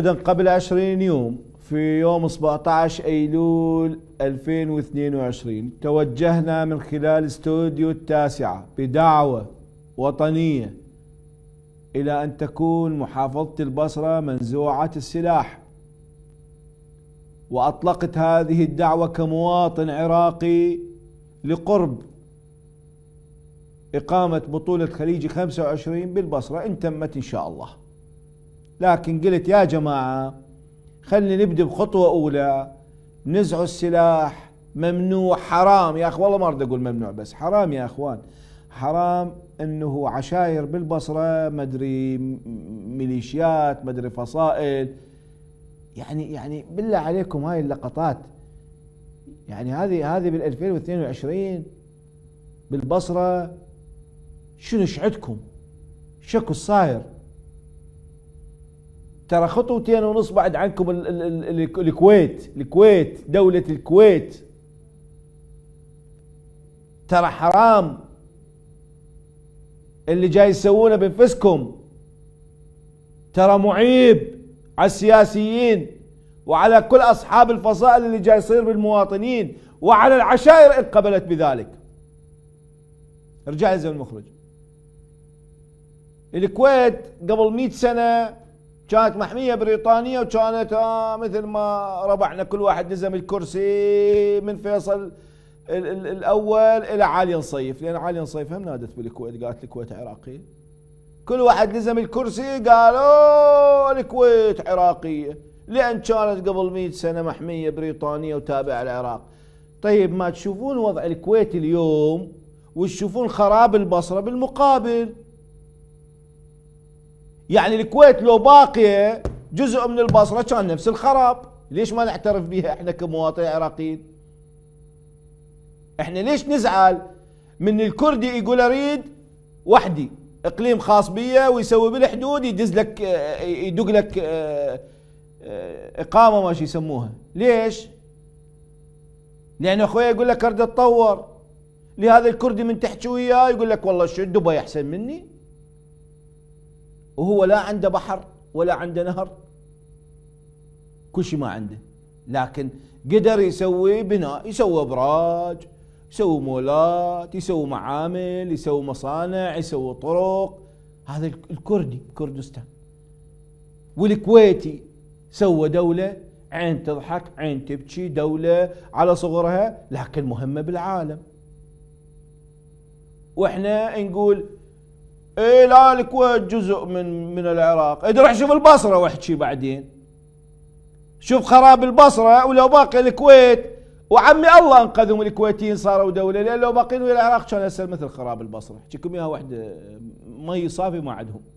قبل 20 يوم في يوم 17 ايلول 2022 توجهنا من خلال استوديو التاسعه بدعوه وطنيه الى ان تكون محافظه البصره منزوعه السلاح واطلقت هذه الدعوه كمواطن عراقي لقرب اقامه بطوله خليجي 25 بالبصره ان تمت ان شاء الله لكن قلت يا جماعة خلينا نبدأ بخطوة أولى نزعوا السلاح ممنوع حرام يا أخ والله ما أريد أقول ممنوع بس حرام يا أخوان حرام أنه عشاير بالبصرة مدري ميليشيات مدري فصائل يعني يعني بالله عليكم هاي اللقطات يعني هذه هذه بال 2022 بالبصره شنو شعتكم؟ شكو الصاير ترى خطوتين ونص بعد عنكم الـ الـ الـ الكويت الكويت دولة الكويت ترى حرام اللي جاي يسوونه بانفسكم ترى معيب على السياسيين وعلى كل اصحاب الفصائل اللي جاي يصير بالمواطنين وعلى العشائر ان قبلت بذلك ارجع لزمن المخرج الكويت قبل 100 سنه كانت محمية بريطانية وكانت آه مثل ما ربعنا كل واحد نزم الكرسي من فيصل الأول إلى علي نصيف لأن علي نصيف هم نادت بالكويت قالت الكويت عراقية كل واحد لزم الكرسي قالوا الكويت عراقية لأن كانت قبل 100 سنة محمية بريطانية وتابعة العراق طيب ما تشوفون وضع الكويت اليوم وتشوفون خراب البصرة بالمقابل يعني الكويت لو باقية جزء من البصرة كان نفس الخراب ليش ما نعترف بها احنا كمواطنين عراقيين احنا ليش نزعل من الكردي يقول اريد وحدي اقليم خاص بيا ويسوي بالحدود يدز لك يدق لك آه، آه، اقامه ما شو يسموها ليش لان اخويا يقول لك اريد اتطور لهذا الكردي من تحكي وياه يقول لك والله شو دبي احسن مني وهو لا عنده بحر ولا عنده نهر كل شيء ما عنده لكن قدر يسوي بناء يسوي ابراج يسوي مولات يسوي معامل يسوي مصانع يسوي طرق هذا الكردي كردستان والكويتي سوى دولة عين تضحك عين تبكي دولة على صغرها لكن مهمة بالعالم واحنا نقول اي لا الكويت جزء من من العراق إيه روح شوف البصرة واحكي بعدين شوف خراب البصرة ولو باقي الكويت وعمي الله انقذهم الكويتيين صاروا دولة لأن لو باقيين ويا العراق كان هسه مثل خراب البصرة حكيكم إياها وحدة مي صافي ما عندهم